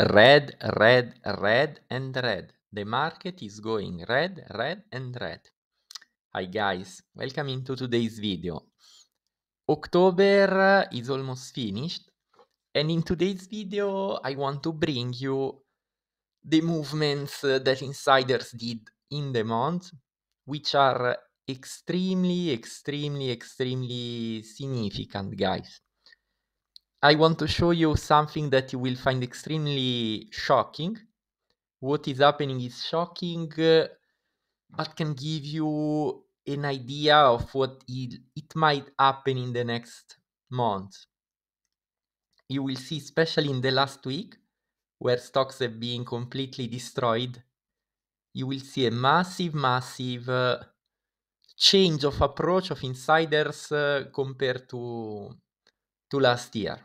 Red, red, red, and red. The market is going red, red, and red. Hi guys, welcome into today's video. October is almost finished, and in today's video, I want to bring you the movements that insiders did in the month, which are extremely, extremely, extremely significant, guys. I want to show you something that you will find extremely shocking. What is happening is shocking, uh, but can give you an idea of what it, it might happen in the next month. You will see, especially in the last week, where stocks have been completely destroyed, you will see a massive, massive uh, change of approach of insiders uh, compared to to last year.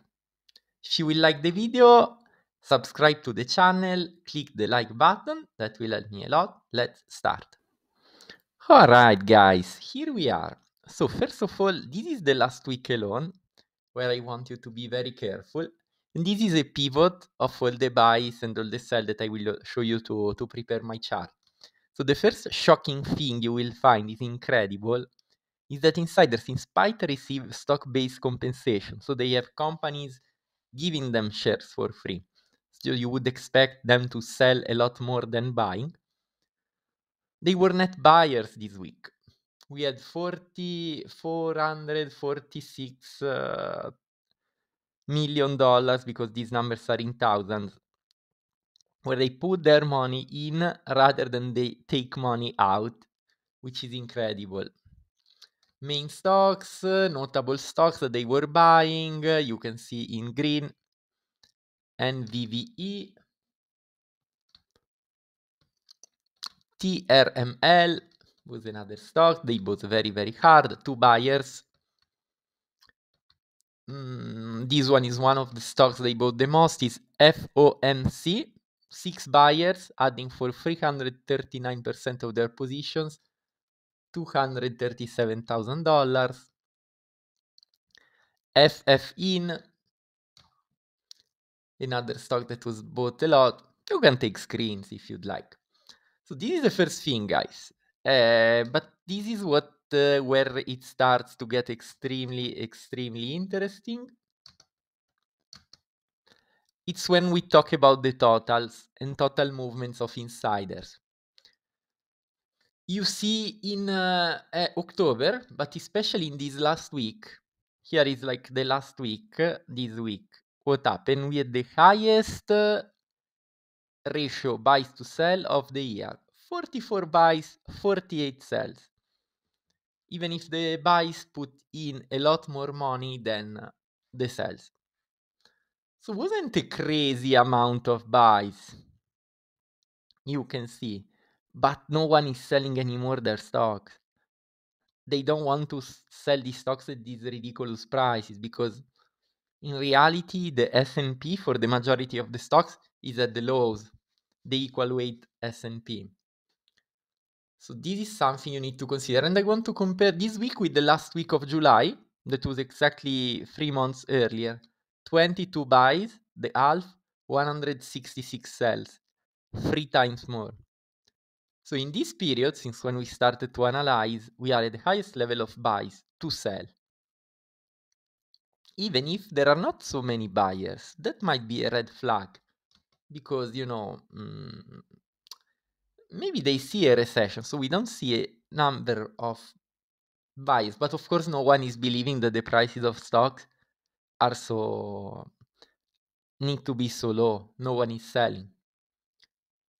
If you will like the video, subscribe to the channel, click the like button, that will help me a lot. Let's start. Alright guys, here we are. So first of all, this is the last week alone, where I want you to be very careful. And this is a pivot of all the buys and all the sell that I will uh, show you to, to prepare my chart. So the first shocking thing you will find is incredible, is that insiders in spite receive stock-based compensation. So they have companies giving them shares for free. Still, you would expect them to sell a lot more than buying. They were net buyers this week. We had 40, 446 uh, million dollars because these numbers are in thousands, where they put their money in rather than they take money out, which is incredible main stocks, notable stocks that they were buying. You can see in green NVVE, TRML was another stock. They bought very, very hard. Two buyers. Mm, this one is one of the stocks they bought the most. Is FOMC. Six buyers, adding for 339% of their positions. $237,000. In another stock that was bought a lot. You can take screens if you'd like. So this is the first thing, guys. Uh, but this is what uh, where it starts to get extremely, extremely interesting. It's when we talk about the totals and total movements of insiders you see in uh, uh, October, but especially in this last week, here is like the last week, this week, what happened We had the highest uh, ratio buys to sell of the year 44 buys, 48 sells. Even if the buys put in a lot more money than the sells. So, wasn't a crazy amount of buys. You can see but no one is selling anymore their stocks. They don't want to sell these stocks at these ridiculous prices because in reality the S&P for the majority of the stocks is at the lows, the equal weight S&P. So this is something you need to consider and I want to compare this week with the last week of July that was exactly 3 months earlier. 22 buys, the half, 166 sells, 3 times more. So in this period, since when we started to analyze, we are at the highest level of buys to sell. Even if there are not so many buyers, that might be a red flag because, you know, mm, maybe they see a recession, so we don't see a number of buys. But of course, no one is believing that the prices of stocks are so, need to be so low. No one is selling.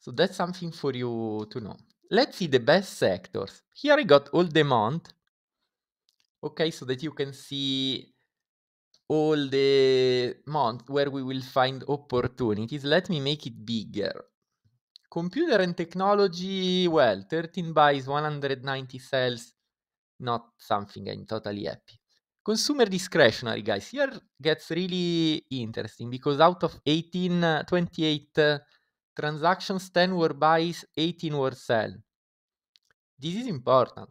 So that's something for you to know. Let's see the best sectors. Here I got all the month. Okay, so that you can see all the month where we will find opportunities. Let me make it bigger. Computer and technology, well, 13 buys, 190 sales, not something I'm totally happy. Consumer discretionary, guys, here gets really interesting because out of 18, uh, 28 uh, transactions 10 were buys, 18 were sell. This is important.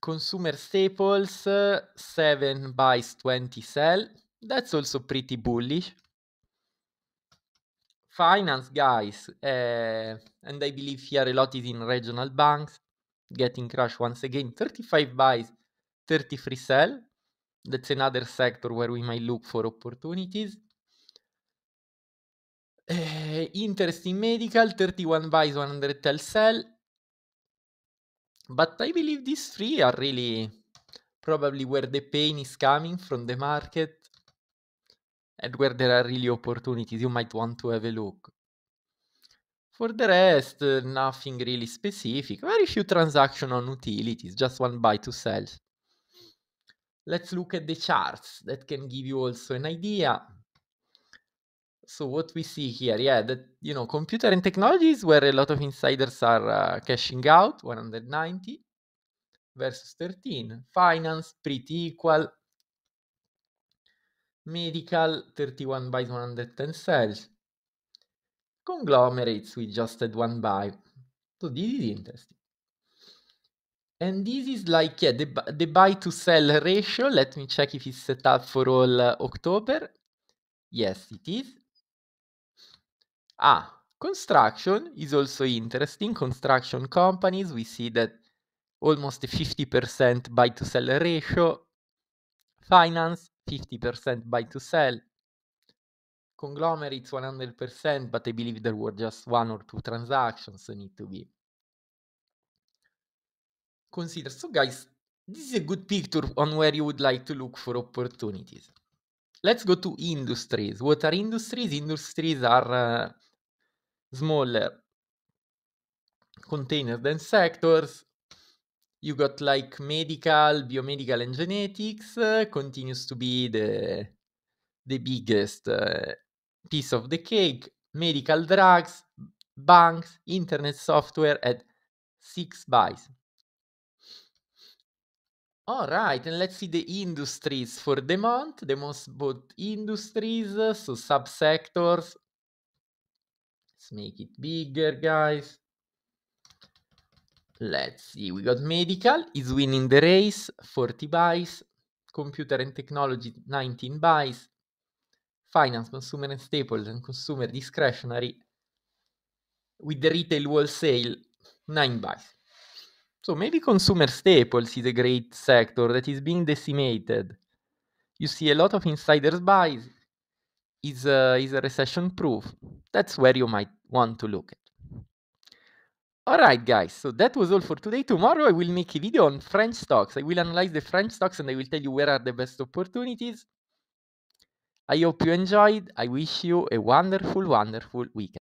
Consumer staples, uh, 7 buys, 20 sell. That's also pretty bullish. Finance guys, uh, and I believe here a lot is in regional banks, getting crushed once again. 35 buys, 33 sell. That's another sector where we might look for opportunities eh, Interesting Medical, 31 buys, 100 Telcel. But I believe these three are really probably where the pain is coming from the market and where there are really opportunities. You might want to have a look. For the rest, eh, nothing really specific. Very few transactions on utilities, just one buy to sell. Let's look at the charts that can give you also an idea. So what we see here, yeah, that you know, computer and technologies where a lot of insiders are uh, cashing out, 190 versus 13. Finance pretty equal. Medical 31 buys 110 sells. Conglomerates we just had one buy. So this is interesting. And this is like yeah, the, the buy to sell ratio. Let me check if it's set up for all uh, October. Yes, it is. Ah, construction is also interesting. Construction companies, we see that almost 50% buy to sell ratio. Finance, 50% buy to sell. Conglomerates, 100%, but I believe there were just one or two transactions, so need to be considered. So, guys, this is a good picture on where you would like to look for opportunities. Let's go to industries. What are industries? Industries are uh, smaller uh, containers than sectors. You got like medical, biomedical, and genetics uh, continues to be the the biggest uh, piece of the cake. Medical drugs, banks, internet software at six bytes. All right, and let's see the industries for the month. The most bought industries, uh, so subsectors Let's make it bigger, guys. Let's see, we got medical, is winning the race, 40 buys, computer and technology, 19 buys, finance, consumer and staples, and consumer discretionary, with the retail wholesale, 9 buys. So maybe consumer staples is a great sector that is being decimated. You see a lot of insiders buys, is a, is a recession proof. That's where you might want to look at. All right, guys, so that was all for today. Tomorrow I will make a video on French stocks. I will analyze the French stocks and I will tell you where are the best opportunities. I hope you enjoyed. I wish you a wonderful, wonderful weekend.